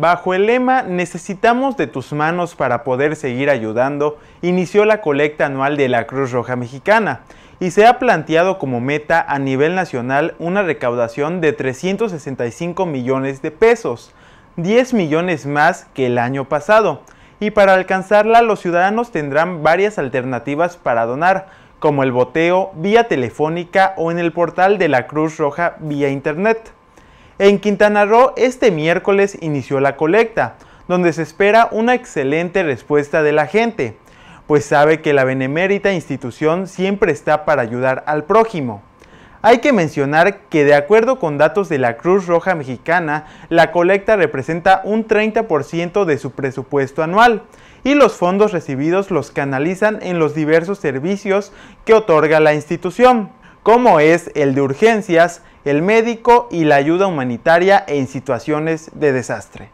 bajo el lema Necesitamos de tus manos para poder seguir ayudando, inició la colecta anual de la Cruz Roja Mexicana y se ha planteado como meta a nivel nacional una recaudación de 365 millones de pesos, 10 millones más que el año pasado. Y para alcanzarla los ciudadanos tendrán varias alternativas para donar, como el boteo, vía telefónica o en el portal de la Cruz Roja vía Internet. En Quintana Roo este miércoles inició la colecta, donde se espera una excelente respuesta de la gente, pues sabe que la benemérita institución siempre está para ayudar al prójimo. Hay que mencionar que de acuerdo con datos de la Cruz Roja Mexicana, la colecta representa un 30% de su presupuesto anual y los fondos recibidos los canalizan en los diversos servicios que otorga la institución como es el de urgencias, el médico y la ayuda humanitaria en situaciones de desastre.